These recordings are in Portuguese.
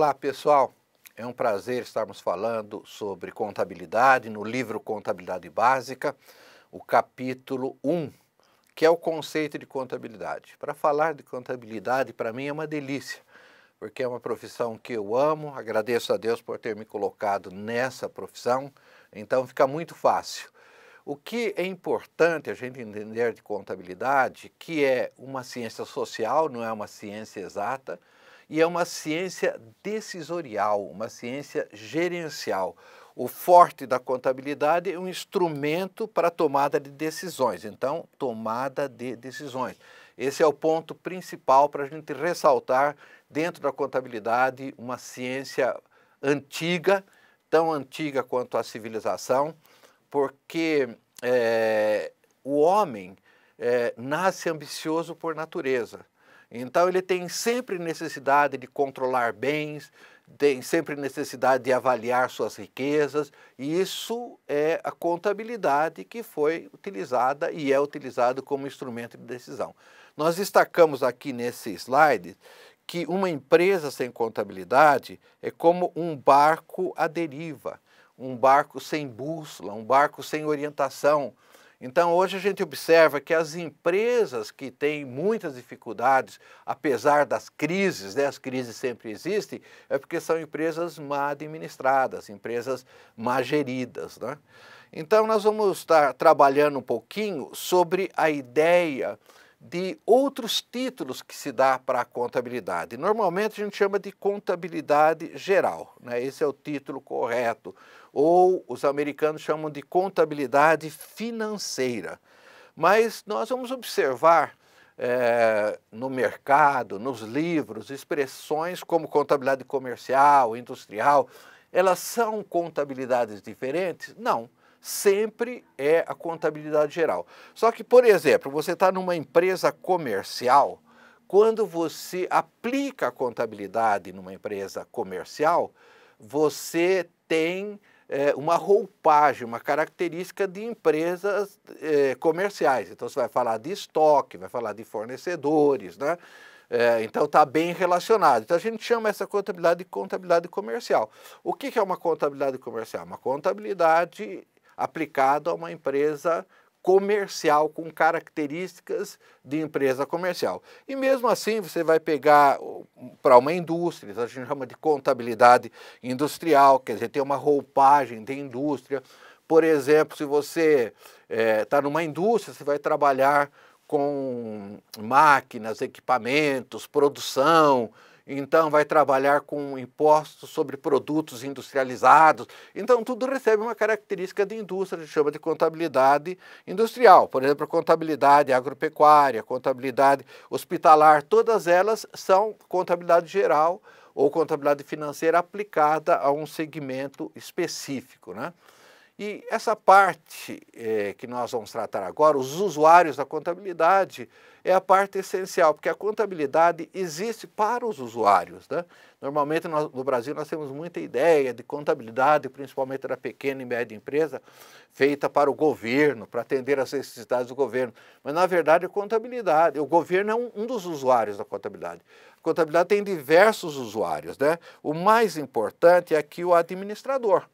Olá, pessoal. É um prazer estarmos falando sobre contabilidade no livro Contabilidade Básica, o capítulo 1, que é o conceito de contabilidade. Para falar de contabilidade, para mim é uma delícia, porque é uma profissão que eu amo. Agradeço a Deus por ter me colocado nessa profissão, então fica muito fácil. O que é importante a gente entender de contabilidade, que é uma ciência social, não é uma ciência exata, e é uma ciência decisorial, uma ciência gerencial. O forte da contabilidade é um instrumento para tomada de decisões. Então, tomada de decisões. Esse é o ponto principal para a gente ressaltar dentro da contabilidade uma ciência antiga, tão antiga quanto a civilização, porque é, o homem é, nasce ambicioso por natureza. Então ele tem sempre necessidade de controlar bens, tem sempre necessidade de avaliar suas riquezas, e isso é a contabilidade que foi utilizada e é utilizada como instrumento de decisão. Nós destacamos aqui nesse slide que uma empresa sem contabilidade é como um barco à deriva, um barco sem bússola, um barco sem orientação, então, hoje a gente observa que as empresas que têm muitas dificuldades, apesar das crises, né, as crises sempre existem, é porque são empresas mal administradas, empresas mal geridas. Né? Então, nós vamos estar trabalhando um pouquinho sobre a ideia de outros títulos que se dá para a contabilidade. Normalmente a gente chama de contabilidade geral, né? esse é o título correto. Ou os americanos chamam de contabilidade financeira. Mas nós vamos observar é, no mercado, nos livros, expressões como contabilidade comercial, industrial, elas são contabilidades diferentes? Não sempre é a contabilidade geral. Só que, por exemplo, você está numa empresa comercial, quando você aplica a contabilidade numa empresa comercial, você tem é, uma roupagem, uma característica de empresas é, comerciais. Então, você vai falar de estoque, vai falar de fornecedores, né? É, então está bem relacionado. Então a gente chama essa contabilidade de contabilidade comercial. O que, que é uma contabilidade comercial? Uma contabilidade aplicado a uma empresa comercial com características de empresa comercial. E mesmo assim, você vai pegar para uma indústria, a gente chama de contabilidade industrial, quer dizer, tem uma roupagem de indústria. Por exemplo, se você está eh, é, numa indústria, você vai trabalhar com máquinas, equipamentos, produção, então vai trabalhar com impostos sobre produtos industrializados. Então, tudo recebe uma característica de indústria, a gente chama de contabilidade industrial. Por exemplo, contabilidade agropecuária, contabilidade hospitalar, todas elas são contabilidade geral ou contabilidade financeira aplicada a um segmento específico. Né? E essa parte é, que nós vamos tratar agora, os usuários da contabilidade, é a parte essencial, porque a contabilidade existe para os usuários. Né? Normalmente nós, no Brasil nós temos muita ideia de contabilidade, principalmente da pequena e média empresa, feita para o governo, para atender às necessidades do governo. Mas na verdade a contabilidade, o governo é um, um dos usuários da contabilidade. A contabilidade tem diversos usuários, né? O mais importante é aqui o administrador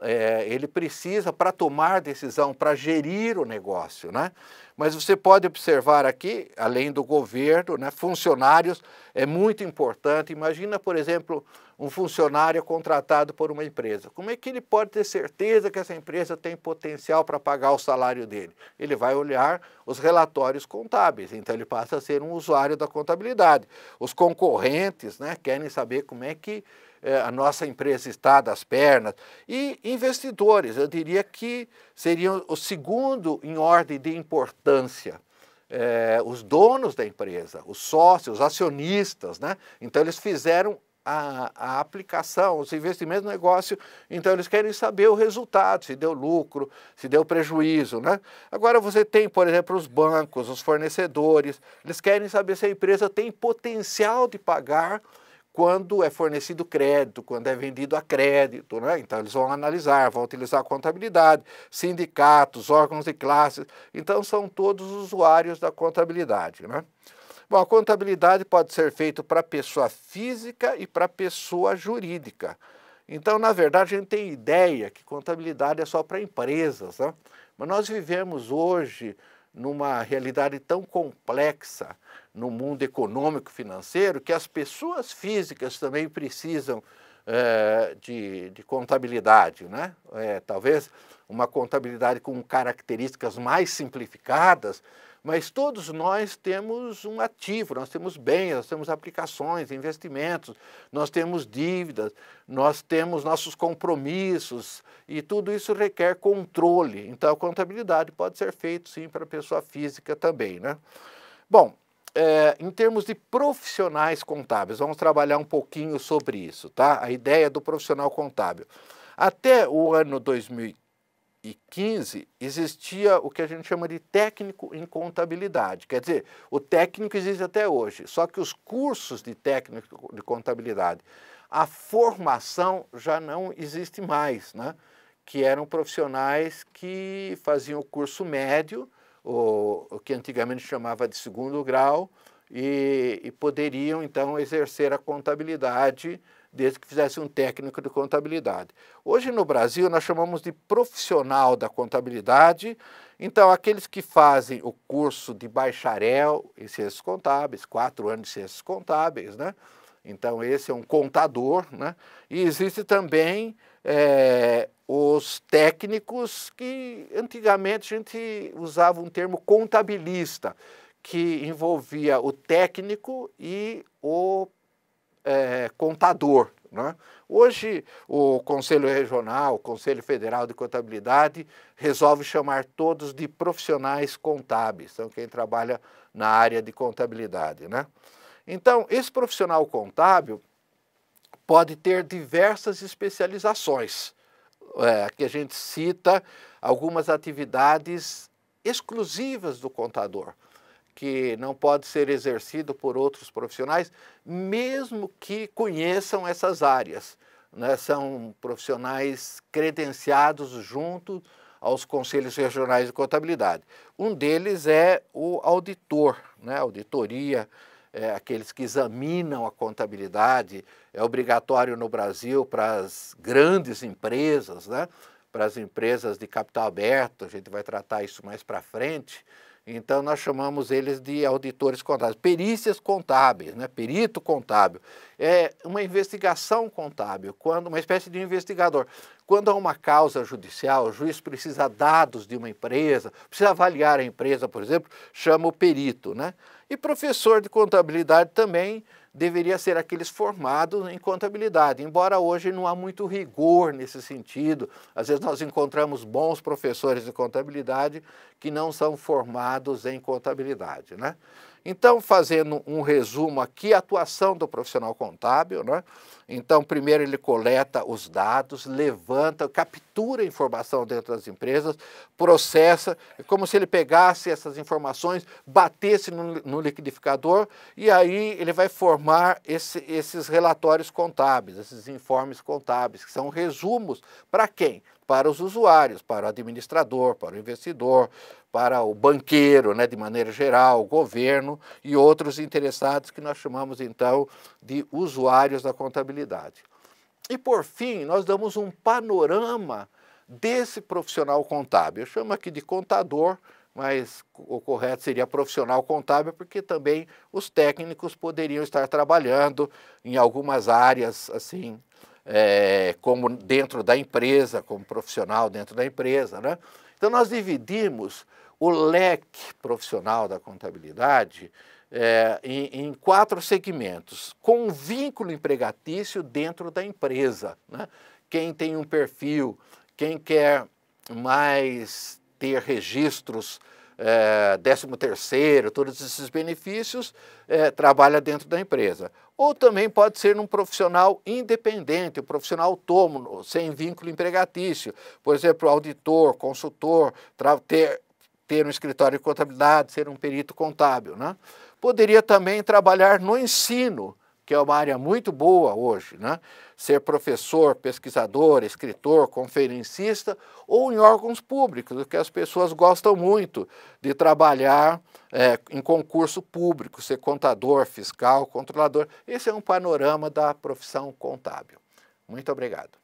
é, ele precisa para tomar decisão, para gerir o negócio. Né? Mas você pode observar aqui, além do governo, né, funcionários é muito importante. Imagina, por exemplo, um funcionário contratado por uma empresa. Como é que ele pode ter certeza que essa empresa tem potencial para pagar o salário dele? Ele vai olhar os relatórios contábeis, então ele passa a ser um usuário da contabilidade. Os concorrentes né, querem saber como é que é, a nossa empresa está das pernas. E investidores, eu diria que seriam o segundo em ordem de importância. É, os donos da empresa, os sócios, os acionistas, né? Então eles fizeram a, a, aplicação, os investimentos no negócio. Então, eles querem saber o resultado, se deu lucro, se deu prejuízo. Né? Agora, você tem, por exemplo, os bancos, os fornecedores, eles querem saber se a empresa tem potencial de pagar quando é fornecido crédito, quando é vendido a crédito. Né? Então, eles vão analisar, vão utilizar a contabilidade, sindicatos, órgãos de classe. Então, são todos usuários da contabilidade. Né? Bom, a contabilidade pode ser feita para pessoa física e para pessoa jurídica. Então, na verdade, a gente tem ideia que contabilidade é só para empresas, né? mas nós vivemos hoje numa realidade tão complexa no mundo econômico financeiro que as pessoas físicas também precisam é, de, de, contabilidade, né? É, talvez uma contabilidade com características mais simplificadas, mas todos nós temos um ativo, nós temos bens, nós temos aplicações, investimentos, nós temos dívidas, nós temos nossos compromissos e tudo isso requer controle. Então a contabilidade pode ser feita sim para a pessoa física também, né? Bom, é, em termos de profissionais contábeis, vamos trabalhar um pouquinho sobre isso, tá? A ideia do profissional contábil. Até o ano 2015, existia o que a gente chama de técnico em contabilidade. Quer dizer, o técnico existe até hoje, só que os cursos de técnico de contabilidade, a formação já não existe mais, né? Que eram profissionais que faziam o curso médio o, o que antigamente chamava de segundo grau, e, e, poderiam então exercer a contabilidade desde que fizesse um técnico de contabilidade. Hoje no Brasil nós chamamos de profissional da contabilidade, então aqueles que fazem o curso de bacharel em ciências contábeis, quatro anos de ciências contábeis, né? Então esse é um contador, né? E existe também é, os técnicos que antigamente a gente usava um termo contabilista, que envolvia o técnico e o é, contador. Né? Hoje, o Conselho Regional, o Conselho Federal de Contabilidade, resolve chamar todos de profissionais contábeis, são quem trabalha na área de contabilidade. Né? Então, esse profissional contábil pode ter diversas especializações é, que a gente cita algumas atividades exclusivas do contador, que não pode ser exercido por outros profissionais, mesmo que conheçam essas áreas. Né? São profissionais credenciados junto aos conselhos regionais de contabilidade. Um deles é o auditor, né? auditoria, auditoria é, aqueles que examinam a contabilidade, é obrigatório no Brasil para as grandes empresas, né? para as empresas de capital aberto, a gente vai tratar isso mais para frente. Então, nós chamamos eles de auditores contábeis, perícias contábeis, né? perito contábil. É uma investigação contábil, quando uma espécie de investigador. Quando há uma causa judicial, o juiz precisa dados de uma empresa, precisa avaliar a empresa, por exemplo, chama o perito. Né? E professor de contabilidade também deveria ser aqueles formados em contabilidade, embora hoje não há muito rigor nesse sentido. Às vezes nós encontramos bons professores de contabilidade que não são formados em contabilidade, né? Então, fazendo um resumo aqui, a atuação do profissional contábil, né? Então, primeiro ele coleta os dados, levanta, captura a informação dentro das empresas, processa, é como se ele pegasse essas informações, batesse no, no liquidificador e aí ele vai formar esse, esses relatórios contábeis, esses informes contábeis, que são resumos para quem? para os usuários, para o administrador, para o investidor, para o banqueiro, né, de maneira geral, o governo e outros interessados que nós chamamos então de usuários da contabilidade. E por fim, nós damos um panorama desse profissional contábil. Eu chamo aqui de contador, mas o correto seria profissional contábil, porque também os técnicos poderiam estar trabalhando em algumas áreas assim é, como dentro da empresa, como profissional dentro da empresa. Né? Então, nós dividimos o leque profissional da contabilidade é, em, em, quatro segmentos, com um vínculo empregatício dentro da empresa. Né? Quem tem um perfil, quem quer mais ter registros 13 é, todos esses benefícios, é, trabalha dentro da empresa. Ou também pode ser um profissional independente, um profissional autônomo, sem vínculo empregatício. Por exemplo, auditor, consultor, ter, ter um escritório de contabilidade, ser um perito contábil. Né? Poderia também trabalhar no ensino, que é uma área muito boa hoje, né? ser professor, pesquisador, escritor, conferencista ou em órgãos públicos, que as pessoas gostam muito de trabalhar é, em concurso público, ser contador, fiscal, controlador. Esse é um panorama da profissão contábil. Muito obrigado.